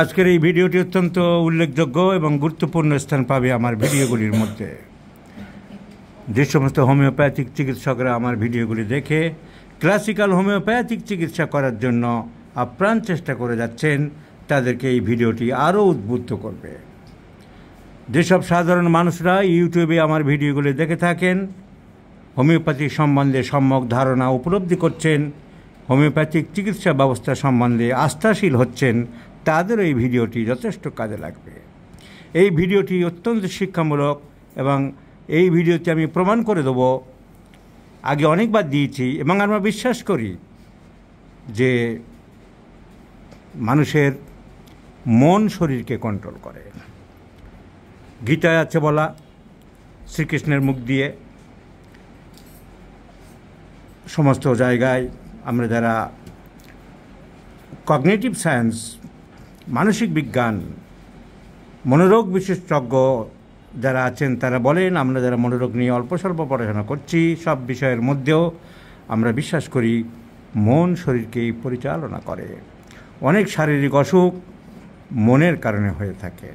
আজকের এই ভিডিওটি অত্যন্ত উল্লেখযোগ্য এবং গুরুত্বপূর্ণ স্থান পাবে আমার ভিডিওগুলির মধ্যে যে সমস্ত হোমিওপ্যাথিক চিকিৎসকরা আমার ভিডিওগুলি দেখে ক্লাসিক্যাল হোমিওপ্যাথিক চিকিৎসা করার জন্য আপ্রাণ চেষ্টা করে যাচ্ছেন তাদেরকে এই ভিডিওটি আরও উদ্বুদ্ধ করবে যেসব সাধারণ মানুষরা ইউটিউবে আমার ভিডিওগুলি দেখে থাকেন হোমিওপ্যাথি সম্বন্ধে সম্যক ধারণা উপলব্ধি করছেন হোমিওপ্যাথিক চিকিৎসা ব্যবস্থা সম্বন্ধে আস্থাশীল হচ্ছেন তাদের এই ভিডিওটি যথেষ্ট কাজে লাগবে এই ভিডিওটি অত্যন্ত শিক্ষামূলক এবং এই ভিডিওতে আমি প্রমাণ করে দেব আগে অনেকবার দিয়েছি এবং আমরা বিশ্বাস করি যে মানুষের মন শরীরকে কন্ট্রোল করে গীতায় আছে বলা শ্রীকৃষ্ণের মুখ দিয়ে সমস্ত জায়গায় আমরা যারা কগনেটিভ সায়েন্স মানসিক বিজ্ঞান মনোরোগ বিশেষজ্ঞ যারা আছেন তারা বলেন আমরা যারা মনোরোগ নিয়ে অল্প স্বল্প পড়াশোনা করছি সব বিষয়ের মধ্যেও আমরা বিশ্বাস করি মন শরীরকে পরিচালনা করে অনেক শারীরিক অসুখ মনের কারণে হয়ে থাকে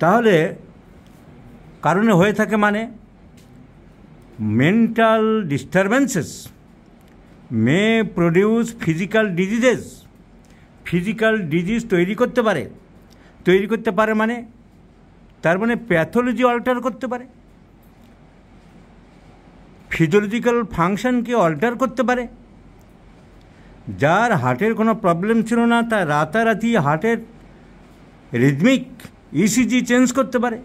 তাহলে কারণে হয়ে থাকে মানে mental disturbances may produce physical diseases physical disease তৈরি করতে পারে তৈরি করতে পারে মানে তার মানে প্যাথোলজি অল্টার করতে পারে ফিজিওলজিক্যাল ফাংশনকে অল্টার করতে পারে যার হার্টের কোনো প্রবলেম ছিল না তা রাতারাতি হার্টের রিদমিক ইসিজি চেঞ্জ করতে পারে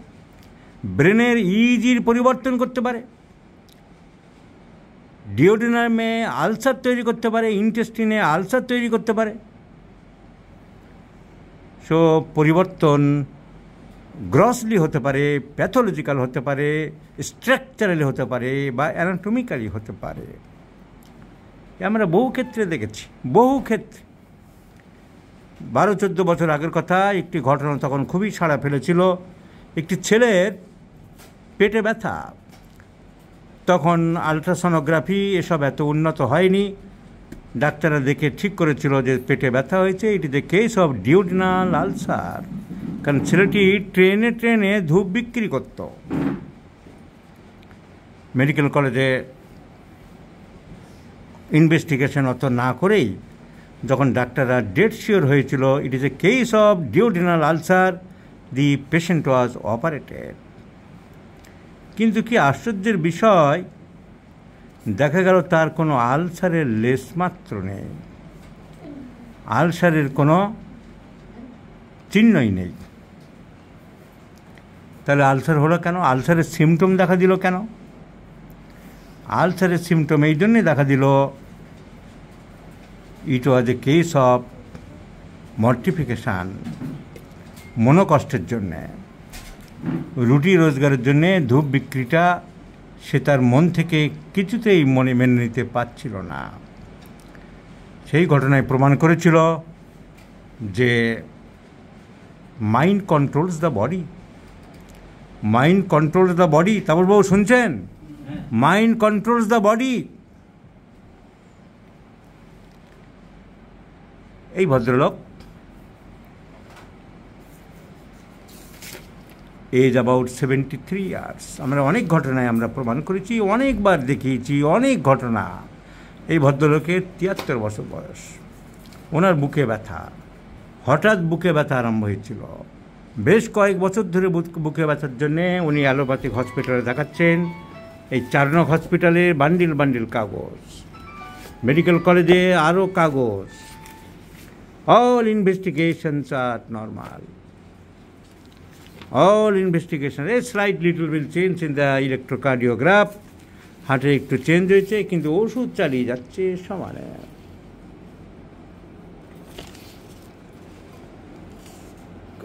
ব্রেনের ইইজির e পরিবর্তন করতে পারে ডিওডিনামে আলসার তৈরি করতে পারে ইন্টেস্টিনে আলসার তৈরি করতে পারে সো পরিবর্তন গ্রসলি হতে পারে প্যাথোলজিক্যাল হতে পারে স্ট্রাকচারালি হতে পারে বা অ্যানাটমিক্যালি হতে পারে আমরা বহু ক্ষেত্রে দেখেছি বহু ক্ষেত্রে বারো চোদ্দ বছর আগের কথা একটি ঘটনা তখন খুবই সাড়া ফেলেছিল একটি ছেলের পেটে ব্যথা তখন আলট্রাসনোগ্রাফি এসব এত উন্নত হয়নি ডাক্তাররা দেখে ঠিক করেছিল যে পেটে ব্যথা হয়েছে এটিতে is case of duodenal ulcer কারণ ছেলেটি ট্রেনে ট্রেনে ধূপ বিক্রি করত মেডিকেল কলেজে ইনভেস্টিগেশন অত না করেই যখন ডাক্তাররা ডেট শিওর হয়েছিল it is a case of duodenal ulcer the patient was operated কিন্তু কি আশ্চর্যের বিষয় দেখা গেল তার কোনো আলসারের লেশমাত্র নেই আলসারের কোনো চিহ্নই নেই তাহলে আলসার হলো কেন আলসারের সিমটম দেখা দিল কেন আলসারের সিমটম এই জন্যই দেখা দিল ইট ওয়াজ এ কেস অফ মর্টিফিকেশান মনোকষ্টের জন্যে রুটি রোজগারের জন্যে ধূপ বিক্রিটা সে তার মন থেকে কিছুতেই মনে মেনে নিতে পারছিল না সেই ঘটনায় প্রমাণ করেছিল যে mind controls the body mind controls the body তারপর বাবু শুনছেন মাইন্ড কন্ট্রোলস দ্য বডি এই ভদ্রলোক age about seventy three years আমরা অনেক ঘটনায় আমরা প্রমাণ করেছি অনেকবার দেখিয়েছি অনেক ঘটনা এই ভদ্রলোকের তিয়াত্তর বছর বয়স ওনার বুকে ব্যথা হঠাৎ বুকে ব্যথা আরম্ভ হয়েছিল বেশ কয়েক বছর ধরে বুকে ব্যথার জন্যে উনি অ্যালোপ্যাথিক হসপিটালে দেখাচ্ছেন এই চারনক হসপিটালে বান্ডিল বান্ডিল কাগজ মেডিকেল কলেজে আরও কাগজ অল ইনভেস্টিগেশনস আর normal all investigation a slight little bit change in the electrocardiograph হার্টে একটু চেঞ্জ হয়েছে কিন্তু ওষুধ চালিয়ে যাচ্ছে সমানে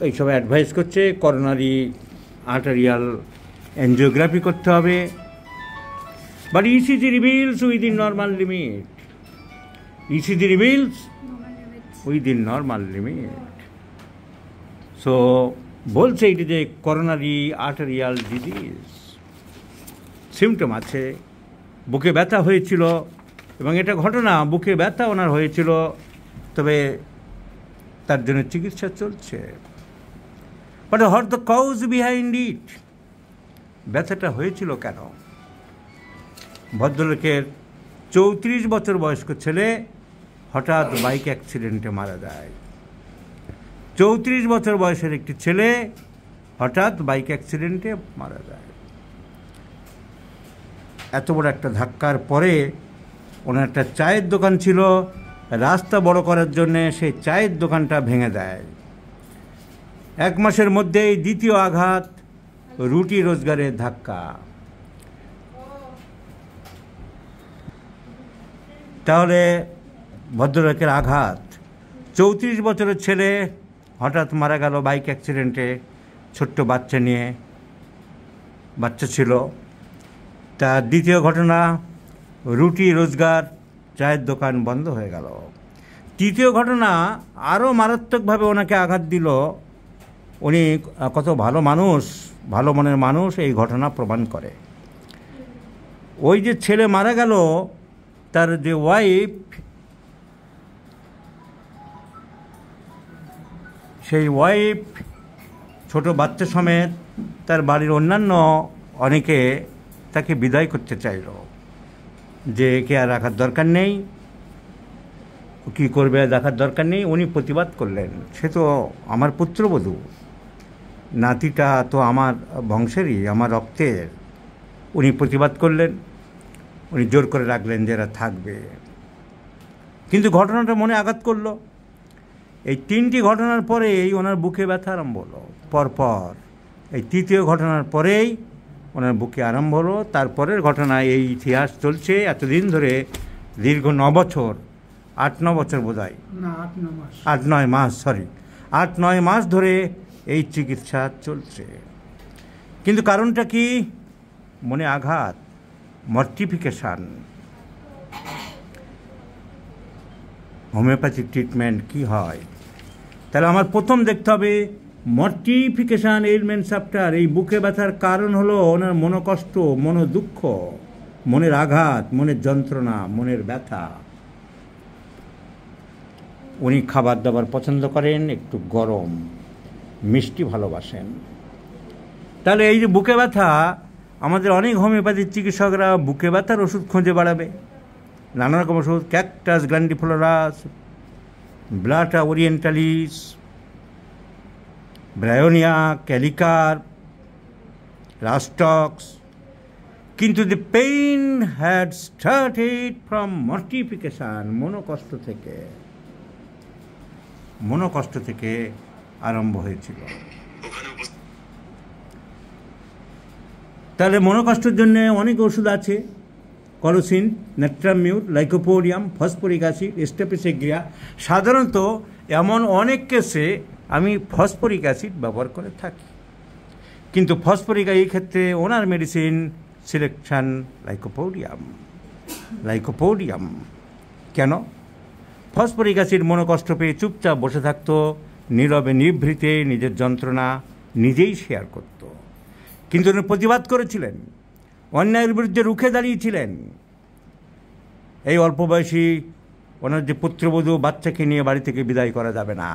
এইসব অ্যাডভাইস করছে করোনারি আর্টারিয়াল এনজিওগ্রাফি করতে হবে but ECG reveals within normal limit ECG reveals within normal limit so বলছে it is a coronary arterial disease symptom আছে বুকে ব্যথা হয়েছিল এবং এটা ঘটনা বুকে ব্যথা ওনার হয়েছিল তবে তার জন্য চিকিৎসা চলছে but what the cause behind it ব্যথাটা হয়েছিল কেন ভদ্রলোকের চৌত্রিশ বছর বয়স্ক ছেলে হঠাৎ বাইক অ্যাক্সিডেন্টে মারা যায় চৌত্রিশ বছর বয়সের একটি ছেলে হঠাৎ বাইক অ্যাক্সিডেন্টে মারা যায় এত বড় একটা ধাক্কার পরে ওনার একটা চায়ের দোকান ছিল রাস্তা বড় করার জন্যে সেই চায়ের দোকানটা ভেঙে দেয় এক মাসের মধ্যেই দ্বিতীয় আঘাত রুটি রোজগারের ধাক্কা তাহলে ভদ্রলোকের আঘাত চৌত্রিশ বছরের ছেলে হঠাৎ মারা গেল বাইক অ্যাক্সিডেন্টে ছোট্ট বাচ্চা নিয়ে বাচ্চা ছিল তা দ্বিতীয় ঘটনা রুটি রোজগার চায়ের দোকান বন্ধ হয়ে গেল তৃতীয় ঘটনা আরও মারাত্মকভাবে ওনাকে আঘাত দিল উনি কত ভালো মানুষ ভালো মনের মানুষ এই ঘটনা প্রমাণ করে ওই যে ছেলে মারা গেল তার যে ওয়াইফ সেই ওয়াইফ ছোট বাচ্চা সমেত তার বাড়ির অন্যান্য অনেকে তাকে বিদায় করতে চাইল যে একে আর রাখার দরকার নেই কি করবে দেখার দরকার নেই উনি প্রতিবাদ করলেন সে তো আমার পুত্রবধূ নাতিটা তো আমার বংশেরই আমার রক্তের উনি প্রতিবাদ করলেন উনি জোর করে রাখলেন যে এরা থাকবে কিন্তু ঘটনাটা মনে আঘাত করলো এই তিনটি ঘটনার পরে এই ওনার বুকে ব্যথা আরম্ভ হলো পরপর এই তৃতীয় ঘটনার পরেই ওনার বুকে আরম্ভ হলো তারপরের ঘটনা এই ইতিহাস চলছে এতদিন ধরে দীর্ঘ ন বছর আট ন বছর বোধ হয় আট নয় মাস সরি আট নয় মাস ধরে এই চিকিৎসা চলছে কিন্তু কারণটা কি মনে আঘাত মর্টিফিকেশান হোমিওপ্যাথিক ট্রিটমেন্ট কি হয় তাহলে আমার প্রথম দেখতে হবে মর্টিফিকেশান এলমেন চ্যাপ্টার এই বুকে ব্যথার কারণ হলো ওনার মনোকষ্ট দুঃখ মনের আঘাত মনের যন্ত্রণা মনের ব্যথা উনি খাবার দাবার পছন্দ করেন একটু গরম মিষ্টি ভালোবাসেন তাহলে এই যে বুকে ব্যথা আমাদের অনেক হোমিওপ্যাথির চিকিৎসকরা বুকে ব্যথার ওষুধ খুঁজে বাড়াবে নানা রকম ওষুধ cactus grandiflorus Blata orientalis, Bryonia, Calicarp, Rastox. কিন্তু the pain had started from mortification মনোকষ্ট থেকে মনোকষ্ট থেকে আরম্ভ হয়েছিল তাহলে মনোকষ্টের জন্য অনেক ওষুধ আছে কলোসিন নেট্রামিউর লাইকোপোরিয়াম ফসফরিক অ্যাসিড স্টেপিসেগ্রিয়া সাধারণত এমন অনেক কেসে আমি ফসফরিক অ্যাসিড ব্যবহার করে থাকি কিন্তু ফসফরিক এই ক্ষেত্রে ওনার মেডিসিন সিলেকশান লাইকোপোডিয়াম লাইকোপোডিয়াম কেন ফসফরিক অ্যাসিড মনোকষ্ট পেয়ে চুপচাপ বসে থাকতো নীরবে নিভৃতে নিজের যন্ত্রণা নিজেই শেয়ার করত কিন্তু উনি প্রতিবাদ করেছিলেন অন্যায়ের বিরুদ্ধে রুখে দাঁড়িয়েছিলেন এই অল্প বয়সী ওনার যে পুত্রবধূ বাচ্চাকে নিয়ে বাড়ি থেকে বিদায় করা যাবে না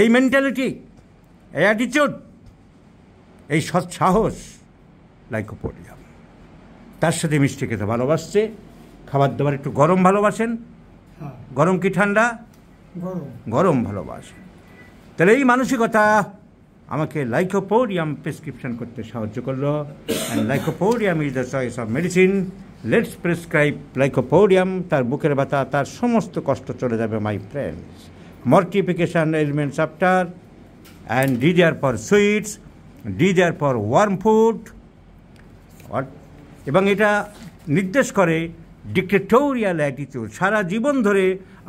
এই মেন্টালিটি এই অ্যাটিচিউড এই সৎসাহস লাইক পড়লাম তার সাথে মিষ্টি খেতে ভালোবাসছে খাবার দাবার একটু গরম ভালোবাসেন হ্যাঁ। গরম কি ঠান্ডা গরম গরম ভালোবাসেন তাহলে এই মানসিকতা আমাকে লাইকোপোরিয়াম প্রেসক্রিপশন করতে সাহায্য করলো and lycopodium is the choice of medicine let's prescribe lycopodium তার বুকের ব্যথা তার সমস্ত কষ্ট চলে যাবে my friends mortification elements after and desire for sweets desire for warm food এবং এটা নির্দেশ করে ডিক্টেটোরিয়াল অ্যাটিচিউড সারা জীবন ধরে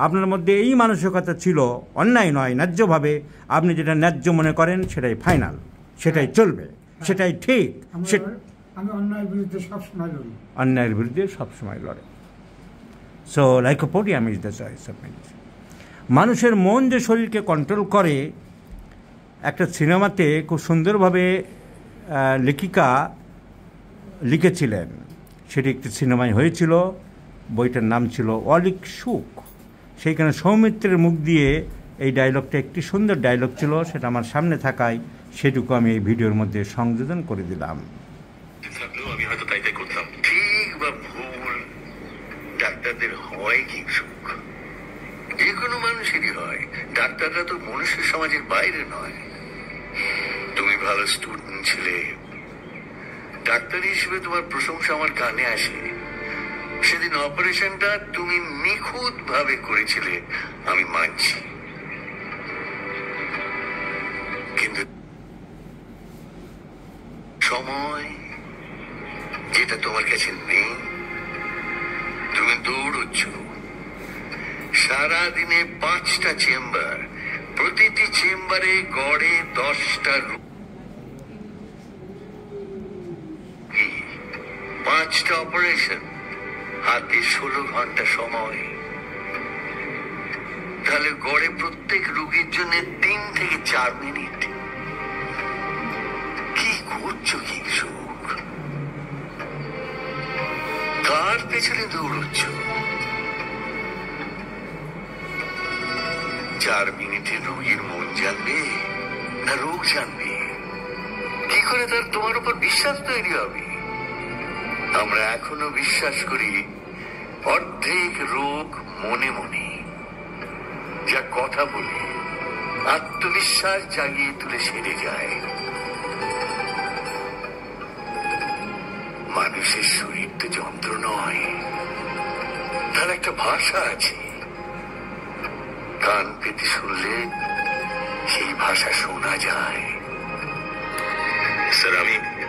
আপনার মধ্যে এই মানসিকতা ছিল অন্যায় নয় ন্যায্যভাবে আপনি যেটা ন্যায্য মনে করেন সেটাই ফাইনাল সেটাই চলবে সেটাই ঠিক সে অন্যায়ের বিরুদ্ধে সবসময় লড়ে so lycopodium is the choice of মানুষের মন যে শরীরকে কন্ট্রোল করে একটা সিনেমাতে খুব সুন্দরভাবে লেখিকা লিখেছিলেন সেটি একটি সিনেমায় হয়েছিল বইটার নাম ছিল অলিক সুখ সেইখানে সৌমিত্রের মুখ দিয়ে এই ডায়লগটা একটি সুন্দর ডায়লগ ছিল সেটা আমার সামনে থাকায় সেটুকু আমি এই ভিডিওর মধ্যে সংযোজন করে দিলাম আমি হয়তো তাই তাই করতাম ঠিক বা ভুল ডাক্তারদের হয় কি সুখ যে কোনো মানুষেরই হয় ডাক্তাররা তো মনুষ্য সমাজের বাইরে নয় তুমি ভালো স্টুডেন্ট ছিলে ডাক্তার হিসেবে তোমার প্রশংসা আমার কানে আসে সেদিন অপারেশনটা তুমি নিখুঁত ভাবে করেছিলে আমি মানছি কিন্তু সময় যেটা তোমার কাছে নেই তুমি দৌড়চ্ছ সারাদিনে পাঁচটা চেম্বার প্রতিটি চেম্বারে গড়ে দশটা পাঁচটা অপারেশন হাতে ষোলো ঘন্টা সময় তাহলে গড়ে প্রত্যেক রুগীর জন্য তিন থেকে চার মিনিট কি করছো কি সুখ তার পেছনে দৌড়চ্ছ চার মিনিটে রুগীর মন জানবে না রোগ জানবে কি করে তার তোমার উপর বিশ্বাস তৈরি হবে আমরা এখনো বিশ্বাস করি অর্ধেক রোগ মনে মনে যা কথা বলে আত্মবিশ্বাস জাগিয়ে তুলে সেরে যায় মানুষের শরীর তো যন্ত্র নয় তার একটা ভাষা আছে কান পেতে শুনলে সেই ভাষা শোনা যায় স্যার আমি